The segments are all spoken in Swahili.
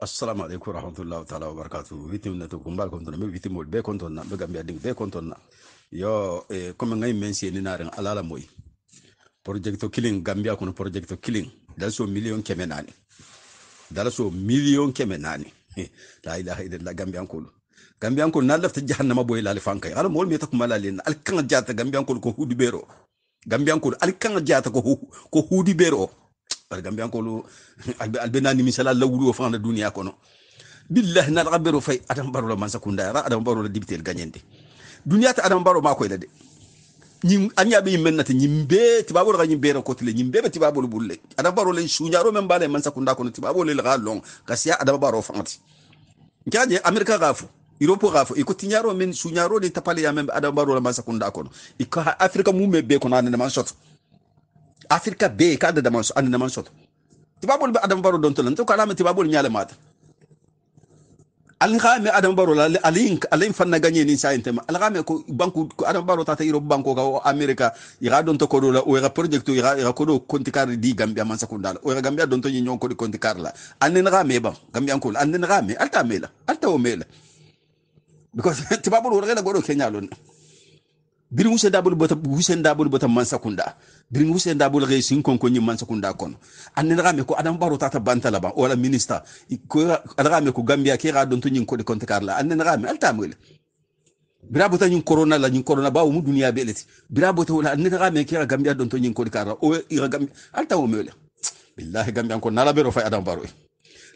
assalamu aleykum warahmatullahi taala wabarakatuh witim na to kumbal kon tona be gambia ding be kon yo eh, comme ngay men naren alala moy projecto killing gambia kono projecto killing dal million keme nani dal million keme nani la ilaha illallah gambian kulu gambian kulu na jahannama boy lali fankay ala mol mi takuma lali al jata gambian kulu ko hudi bero gambian kulu al jata ko ko hudi bero par gambe ankolu albe nani misala lawulu o fana duniya kono billahi na rabbero fay adam la man sakunda ra adam la dibitel gagnende duniya ta adam baro ma koy la de ñim anya be mennata ñimbe tibabol ga ñimbe ran kotile ñimbe be tibabol bulle adam baro len ro men bale man sakunda kono tibabol le ga long kasiya adam baro fangati ñaje america gafu europe gafu iko tiñaro men ro de tapale ya men adam baro la man sakunda kono iko afrika me be kono anen man soto afrika be ka da daman so an be adama baro don to lan to kala me ti babol mata al khame adam baro la alink alin fanna ganye ni sayin tema al khame ko banku ko adam baro tata yiro banko ga america ira don to la o ira project o ira ira ko do konti di gambia man sakunda la o ira gambia don to nyon ko di konti la anen khame ba gambia ko anen khame alta mela alta o mela because ti babol o kenya lon birin wusen dabul bota wusen dabul bota mansakunda birin wusen dabul re sin kon kon mansakunda kon anne na me ko adam baro tata banta laba wala minister ko adam me ko gambia ke ra don to nyin ko de konte karla anne na me alta mo bira bota nyin corona la nyin corona ba mu dunia beleti bira bota wala anne na me ke ra gambia don to nyin ko de karla o ira gambia alta o mele billahi gambia ko nala bero fay adam baro e.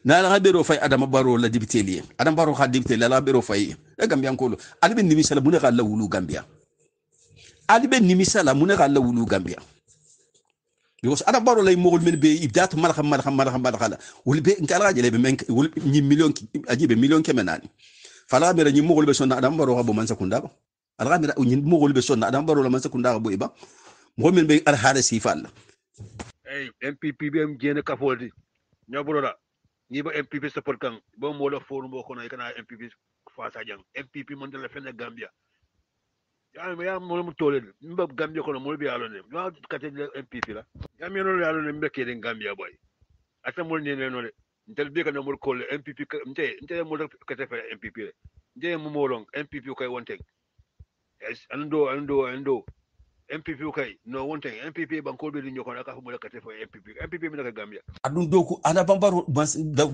na la bero fay adam baro la dibiteli adam baro ha dibiteli la bero fay e. e gambia ko albi ni misala bune ka la wulu gambia alibe nimisa la mu ka la wulu gambia yo sa adabaro lay mogol men be ibdat malha malha malha malha la wul be nkala jele be men wul ni million ki aji be million kemenani fala mera ni mogol be son adam baro ha bo man sakunda ba ala mera ni mogol be son adam baro la man sakunda bo iba mo men be al hada fal ay mpp be am gene ka foldi ño nyobro la ni ba mpp support kan bo mo la forum bo kono kana mpp fa sa jang mpp man la fene gambia ya mulu mutolele mba gambia kono mulu bi alone kate mpp la gambia no ya alone mbe kede gambia boy ata mulu ne ne no le ntel bi kana mulu kolle mpp nte nte mulu kate fe mpp le nte mu molong mpp kay wonte ando ando ando MPP kai no wonte MPP banko be dinyo kona kafu mula katefa MPP MPP mina ka Gambia adun doku ana bambaro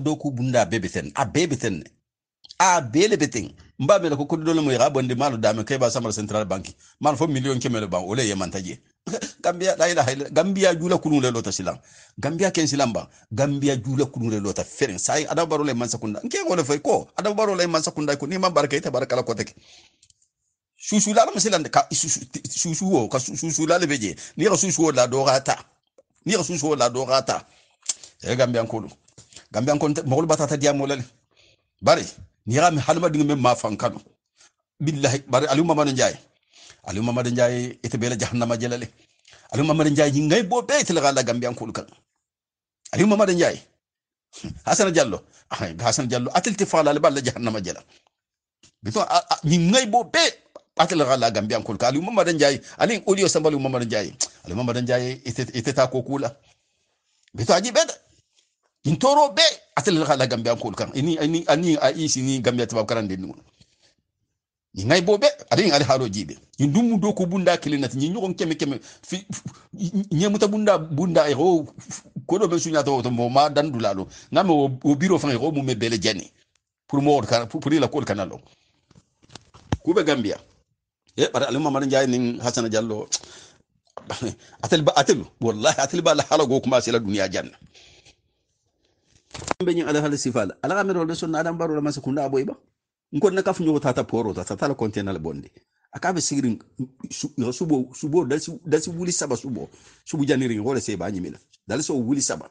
doku bunda bebeten a bebeten a bele beteng mba mele ko kudi dole mu ira bondi malu dame ke ba samar central banki man fo million kemele ban ole yeman taje gambia la ila hayla gambia jula kunu le lota silam gambia ken silam ba gambia jula kunu le lota feren sai adam baro le man sakunda nke ngole fay ko adam baro le man sakunda ko ni man barka ita la ko take susu la masila ka susu wo ka susu la le beje ni ka susu la do rata ni ka susu la do rata e eh, gambia ko gambia ko mo bata ta diamo le bari n'i halima niyami halimadin men ma fankano billahi bare aliou mamadou ndiaye aliou mamadou ndiaye ete bela jahannama jelale aliou mamadou ndiaye ngay bo be ete laga gambian ko kan aliou mamadou ndiaye hasan diallo hasan diallo atelti fala le balla jahannama jela bito ngay bo be atel gala gambian ko kan aliou mamadou ndiaye ali olio sambalu mamadou ndiaye aliou mamadou ndiaye ete ete ta ko kula bito aji be in toro be atel la gambia ko kan ini ini ani a isi ni gambia tabab karan de ngun ni ngay bobe adin ali haro jibe ni dum do ko bunda kelinati ni nyon keme keme fi ta bunda bunda e ro ko do be sunya to to ma dan dulalo ngame o biro fa ko mu mebele jani pour mo kan pour la ko kanalo kube gambia e bare alima man jay ni hasana jallo atel ba atel wallahi atel ba la halago kuma sila duniya janna benyin alhal sifal ala gamero le sunna adam baro la masakunda aboy ba ngon na kafu nyota ta poro ta ta la kontena la bondi container be akabe yo subo subo dasi dasi wuli saba subo subu janiri ngole se ba nyimila dali so wuli saba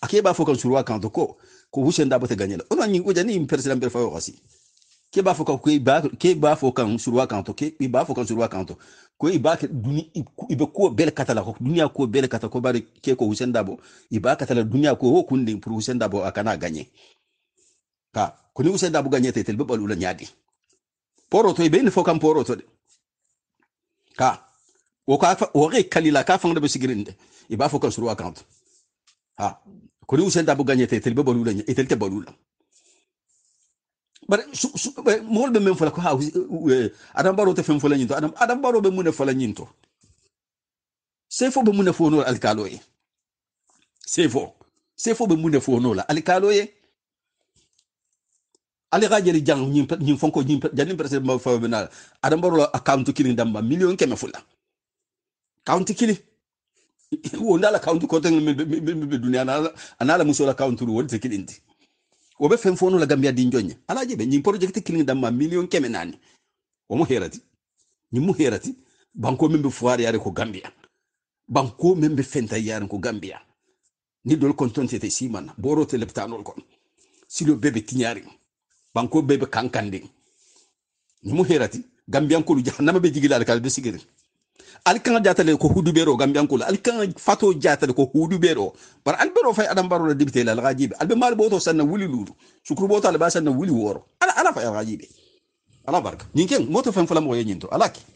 akeba fokan suruwa kan to ko ko husenda bata ganyela ona nyi ko jani impersela mber yo kasi ke b'a fɔ ko b'a ke b'a fɔ ka suruwa ke i b'a fɔ ka suruwa kan ko i b'a kɛ duni i bɛ ko bɛɛ kata la duniya ko bɛɛ kata ko bari ke ko Hussein Dabo i b'a duniya ko ho de pour Hussein Dabo akana kana ka ko ni Hussein Dabo gagner te be balu la nyadi poro to ibe ni poroto. poro to de ka wo ka wo ke kalila ka fanga be sigirinde i b'a fɔ ha ko ni Hussein Dabo gagner te be balu la tel e te balu la bari mɔgɔlu bɛ min fɔla ko adam baro tɛ fɛn fɔla ɲintɔ adam adam baro bɛ mun ne fɔla ɲintɔ sefo bɛ mun ne fɔ n'o la alikalo ye sefo sefo bɛ mun ne fɔ n'o la alikalo ye ale ka jeli jang ñin ñin fonko ñin jani president ma fa be na adam baro account kini damba million keme fula account kini wo ndala account ko tan be duniya na anala musola account ru wonte kini ti. wo be fen fono la gambia di njonye alaje be nyin project killing damma million keme nani wo mu herati nyi mu herati banko membe fuari yare ko gambia banko membe fenta yare ko gambia ni dol konton tete simana boro te leptanol kon silo bebe tinyari banko bebe kankande nyi mu herati gambian ko jahannama be jigila kala do sigirin ali kan jatale ko hudu bero gambian kula ali kan fato jatale ko hudu bero bar al bero fay adam baro dibite la gajibe albe mal boto sanna wuli lulu shukru boto alba sanna wuli woro ala ala fay gajibe ala barka ninken moto fen fala mo yenyinto alaki